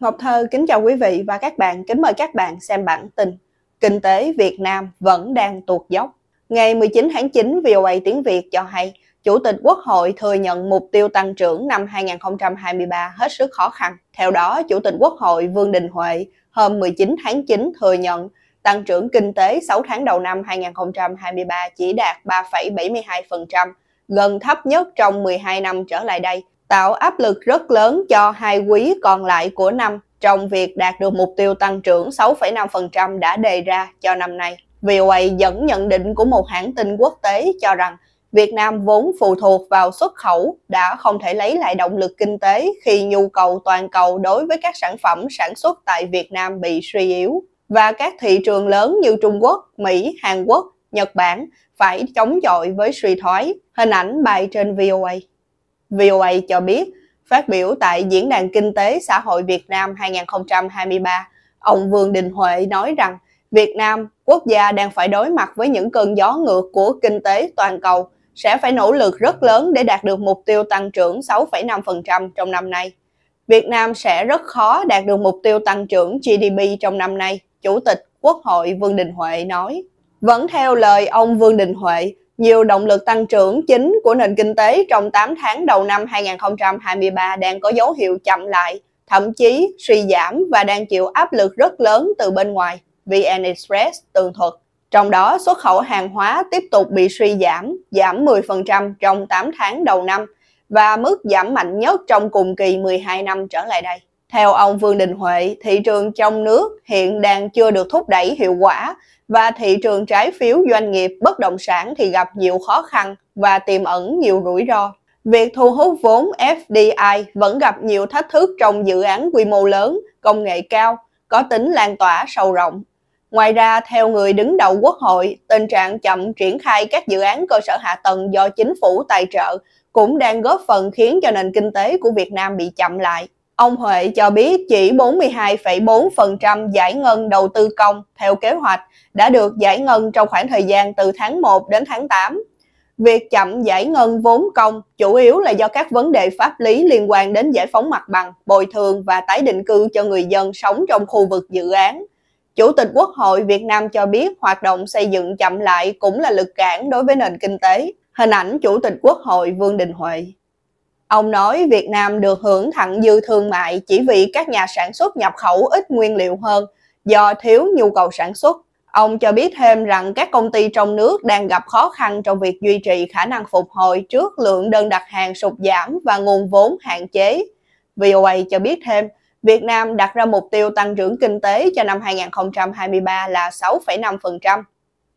Ngọc Thơ kính chào quý vị và các bạn, kính mời các bạn xem bản tin Kinh tế Việt Nam vẫn đang tuột dốc. Ngày 19 tháng 9, VOA Tiếng Việt cho hay Chủ tịch Quốc hội thừa nhận mục tiêu tăng trưởng năm 2023 hết sức khó khăn. Theo đó, Chủ tịch Quốc hội Vương Đình Huệ hôm 19 tháng 9 thừa nhận tăng trưởng kinh tế 6 tháng đầu năm 2023 chỉ đạt 3,72%, gần thấp nhất trong 12 năm trở lại đây tạo áp lực rất lớn cho hai quý còn lại của năm trong việc đạt được mục tiêu tăng trưởng 6,5% đã đề ra cho năm nay. VOA dẫn nhận định của một hãng tin quốc tế cho rằng Việt Nam vốn phụ thuộc vào xuất khẩu đã không thể lấy lại động lực kinh tế khi nhu cầu toàn cầu đối với các sản phẩm sản xuất tại Việt Nam bị suy yếu và các thị trường lớn như Trung Quốc, Mỹ, Hàn Quốc, Nhật Bản phải chống chọi với suy thoái. Hình ảnh bài trên VOA. VOA cho biết, phát biểu tại Diễn đàn Kinh tế Xã hội Việt Nam 2023, ông Vương Đình Huệ nói rằng Việt Nam, quốc gia đang phải đối mặt với những cơn gió ngược của kinh tế toàn cầu, sẽ phải nỗ lực rất lớn để đạt được mục tiêu tăng trưởng 6,5% trong năm nay. Việt Nam sẽ rất khó đạt được mục tiêu tăng trưởng GDP trong năm nay, Chủ tịch Quốc hội Vương Đình Huệ nói. Vẫn theo lời ông Vương Đình Huệ, nhiều động lực tăng trưởng chính của nền kinh tế trong 8 tháng đầu năm 2023 đang có dấu hiệu chậm lại, thậm chí suy giảm và đang chịu áp lực rất lớn từ bên ngoài, VN Express tường thuật. Trong đó, xuất khẩu hàng hóa tiếp tục bị suy giảm, giảm 10% trong 8 tháng đầu năm và mức giảm mạnh nhất trong cùng kỳ 12 năm trở lại đây. Theo ông Vương Đình Huệ, thị trường trong nước hiện đang chưa được thúc đẩy hiệu quả và thị trường trái phiếu doanh nghiệp bất động sản thì gặp nhiều khó khăn và tiềm ẩn nhiều rủi ro. Việc thu hút vốn FDI vẫn gặp nhiều thách thức trong dự án quy mô lớn, công nghệ cao, có tính lan tỏa sâu rộng. Ngoài ra, theo người đứng đầu Quốc hội, tình trạng chậm triển khai các dự án cơ sở hạ tầng do chính phủ tài trợ cũng đang góp phần khiến cho nền kinh tế của Việt Nam bị chậm lại. Ông Huệ cho biết chỉ 42,4% giải ngân đầu tư công theo kế hoạch đã được giải ngân trong khoảng thời gian từ tháng 1 đến tháng 8. Việc chậm giải ngân vốn công chủ yếu là do các vấn đề pháp lý liên quan đến giải phóng mặt bằng, bồi thường và tái định cư cho người dân sống trong khu vực dự án. Chủ tịch Quốc hội Việt Nam cho biết hoạt động xây dựng chậm lại cũng là lực cản đối với nền kinh tế. Hình ảnh Chủ tịch Quốc hội Vương Đình Huệ Ông nói Việt Nam được hưởng thặng dư thương mại chỉ vì các nhà sản xuất nhập khẩu ít nguyên liệu hơn do thiếu nhu cầu sản xuất. Ông cho biết thêm rằng các công ty trong nước đang gặp khó khăn trong việc duy trì khả năng phục hồi trước lượng đơn đặt hàng sụt giảm và nguồn vốn hạn chế. VOA cho biết thêm, Việt Nam đặt ra mục tiêu tăng trưởng kinh tế cho năm 2023 là 6,5%.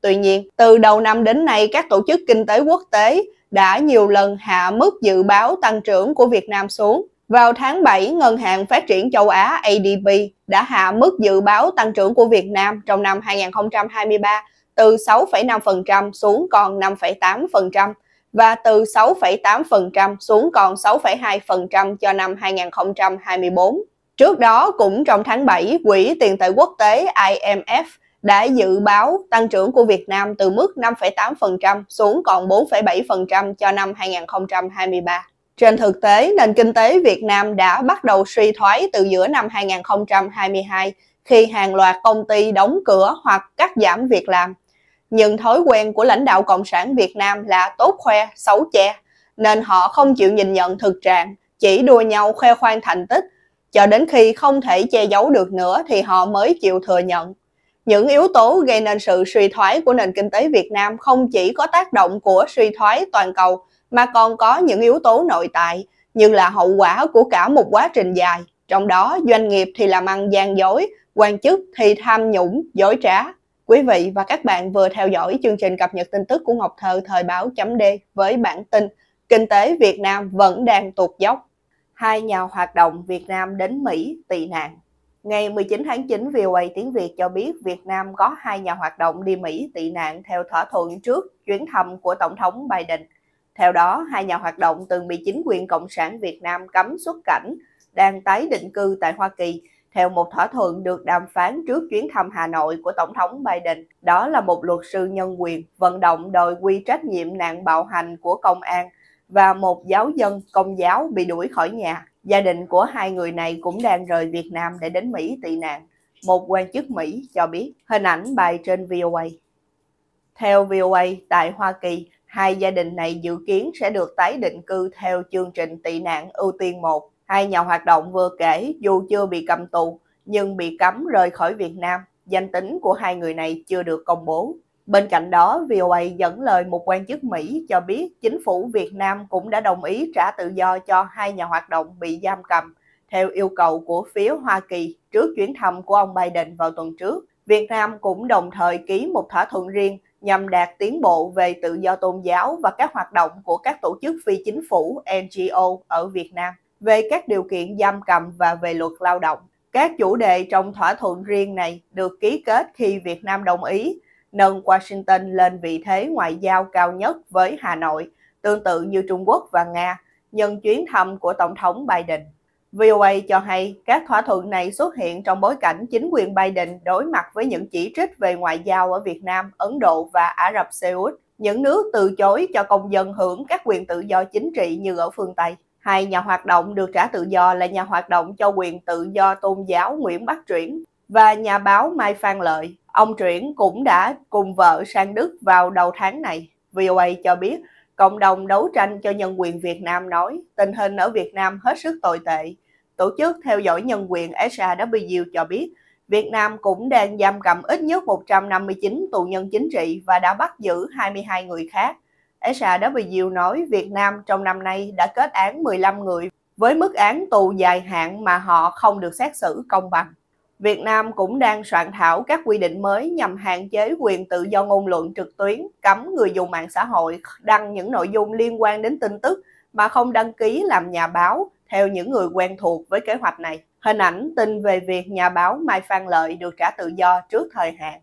Tuy nhiên, từ đầu năm đến nay, các tổ chức kinh tế quốc tế đã nhiều lần hạ mức dự báo tăng trưởng của Việt Nam xuống. Vào tháng 7, Ngân hàng Phát triển Châu Á ADB đã hạ mức dự báo tăng trưởng của Việt Nam trong năm 2023 từ 6,5% xuống còn 5,8% và từ 6,8% xuống còn 6,2% cho năm 2024. Trước đó, cũng trong tháng 7, Quỹ tiền tệ quốc tế IMF đã dự báo tăng trưởng của Việt Nam từ mức 5,8% xuống còn 4,7% cho năm 2023. Trên thực tế, nền kinh tế Việt Nam đã bắt đầu suy thoái từ giữa năm 2022 khi hàng loạt công ty đóng cửa hoặc cắt giảm việc làm. Nhưng thói quen của lãnh đạo Cộng sản Việt Nam là tốt khoe, xấu che, nên họ không chịu nhìn nhận thực trạng, chỉ đua nhau khoe khoang thành tích, cho đến khi không thể che giấu được nữa thì họ mới chịu thừa nhận những yếu tố gây nên sự suy thoái của nền kinh tế Việt Nam không chỉ có tác động của suy thoái toàn cầu mà còn có những yếu tố nội tại như là hậu quả của cả một quá trình dài, trong đó doanh nghiệp thì làm ăn gian dối, quan chức thì tham nhũng, dối trá. Quý vị và các bạn vừa theo dõi chương trình cập nhật tin tức của Ngọc Thơ thời báo chấm D với bản tin Kinh tế Việt Nam vẫn đang tụt dốc. Hai nhà hoạt động Việt Nam đến Mỹ tị nạn. Ngày 19 tháng 9, VOA Tiếng Việt cho biết Việt Nam có hai nhà hoạt động đi Mỹ tị nạn theo thỏa thuận trước chuyến thăm của Tổng thống Biden. Theo đó, hai nhà hoạt động từng bị chính quyền Cộng sản Việt Nam cấm xuất cảnh, đang tái định cư tại Hoa Kỳ theo một thỏa thuận được đàm phán trước chuyến thăm Hà Nội của Tổng thống Biden. Đó là một luật sư nhân quyền vận động đòi quy trách nhiệm nạn bạo hành của công an và một giáo dân công giáo bị đuổi khỏi nhà. Gia đình của hai người này cũng đang rời Việt Nam để đến Mỹ tị nạn. Một quan chức Mỹ cho biết hình ảnh bài trên VOA. Theo VOA, tại Hoa Kỳ, hai gia đình này dự kiến sẽ được tái định cư theo chương trình tị nạn ưu tiên 1. Hai nhà hoạt động vừa kể dù chưa bị cầm tù nhưng bị cấm rời khỏi Việt Nam. Danh tính của hai người này chưa được công bố. Bên cạnh đó, VOA dẫn lời một quan chức Mỹ cho biết chính phủ Việt Nam cũng đã đồng ý trả tự do cho hai nhà hoạt động bị giam cầm theo yêu cầu của phía Hoa Kỳ trước chuyến thăm của ông Biden vào tuần trước. Việt Nam cũng đồng thời ký một thỏa thuận riêng nhằm đạt tiến bộ về tự do tôn giáo và các hoạt động của các tổ chức phi chính phủ NGO ở Việt Nam về các điều kiện giam cầm và về luật lao động. Các chủ đề trong thỏa thuận riêng này được ký kết khi Việt Nam đồng ý nâng Washington lên vị thế ngoại giao cao nhất với Hà Nội, tương tự như Trung Quốc và Nga, nhân chuyến thăm của Tổng thống Biden. VOA cho hay các thỏa thuận này xuất hiện trong bối cảnh chính quyền Biden đối mặt với những chỉ trích về ngoại giao ở Việt Nam, Ấn Độ và Ả Rập Xê Út, những nước từ chối cho công dân hưởng các quyền tự do chính trị như ở phương Tây. Hai nhà hoạt động được trả tự do là nhà hoạt động cho quyền tự do tôn giáo Nguyễn Bắc Truyển và nhà báo Mai Phan Lợi. Ông Chuyển cũng đã cùng vợ sang Đức vào đầu tháng này. VOA cho biết cộng đồng đấu tranh cho nhân quyền Việt Nam nói tình hình ở Việt Nam hết sức tồi tệ. Tổ chức theo dõi nhân quyền SAW cho biết Việt Nam cũng đang giam cầm ít nhất 159 tù nhân chính trị và đã bắt giữ 22 người khác. SAW nói Việt Nam trong năm nay đã kết án 15 người với mức án tù dài hạn mà họ không được xét xử công bằng. Việt Nam cũng đang soạn thảo các quy định mới nhằm hạn chế quyền tự do ngôn luận trực tuyến, cấm người dùng mạng xã hội đăng những nội dung liên quan đến tin tức mà không đăng ký làm nhà báo theo những người quen thuộc với kế hoạch này. Hình ảnh tin về việc nhà báo Mai Phan Lợi được trả tự do trước thời hạn.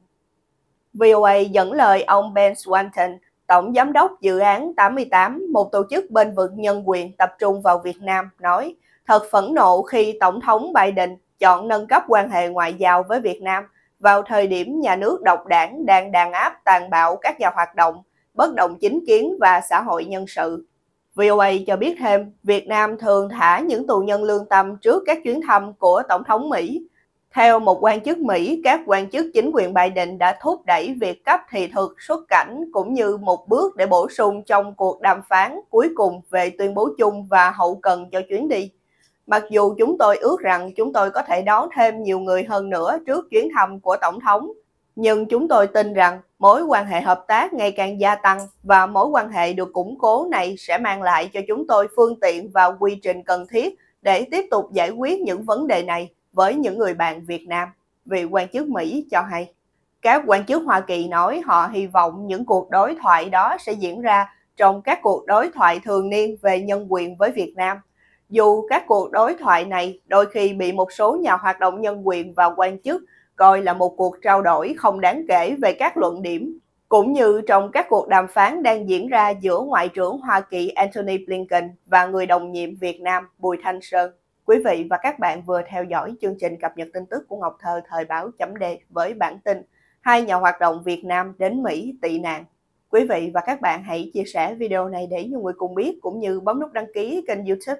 VOA dẫn lời ông Ben Swanton, Tổng Giám đốc Dự án 88, một tổ chức bên vực nhân quyền tập trung vào Việt Nam, nói Thật phẫn nộ khi Tổng thống Biden chọn nâng cấp quan hệ ngoại giao với Việt Nam vào thời điểm nhà nước độc đảng đang đàn áp tàn bạo các nhà hoạt động, bất đồng chính kiến và xã hội nhân sự. VOA cho biết thêm, Việt Nam thường thả những tù nhân lương tâm trước các chuyến thăm của Tổng thống Mỹ. Theo một quan chức Mỹ, các quan chức chính quyền Biden đã thúc đẩy việc cấp thị thực xuất cảnh cũng như một bước để bổ sung trong cuộc đàm phán cuối cùng về tuyên bố chung và hậu cần cho chuyến đi. Mặc dù chúng tôi ước rằng chúng tôi có thể đón thêm nhiều người hơn nữa trước chuyến thăm của Tổng thống, nhưng chúng tôi tin rằng mối quan hệ hợp tác ngày càng gia tăng và mối quan hệ được củng cố này sẽ mang lại cho chúng tôi phương tiện và quy trình cần thiết để tiếp tục giải quyết những vấn đề này với những người bạn Việt Nam, vị quan chức Mỹ cho hay. Các quan chức Hoa Kỳ nói họ hy vọng những cuộc đối thoại đó sẽ diễn ra trong các cuộc đối thoại thường niên về nhân quyền với Việt Nam dù các cuộc đối thoại này đôi khi bị một số nhà hoạt động nhân quyền và quan chức coi là một cuộc trao đổi không đáng kể về các luận điểm, cũng như trong các cuộc đàm phán đang diễn ra giữa Ngoại trưởng Hoa Kỳ Antony Blinken và người đồng nhiệm Việt Nam Bùi Thanh Sơn. Quý vị và các bạn vừa theo dõi chương trình cập nhật tin tức của Ngọc Thơ thời báo chấm Đề với bản tin Hai nhà hoạt động Việt Nam đến Mỹ tị nạn. Quý vị và các bạn hãy chia sẻ video này để nhiều người cùng biết cũng như bấm nút đăng ký kênh youtube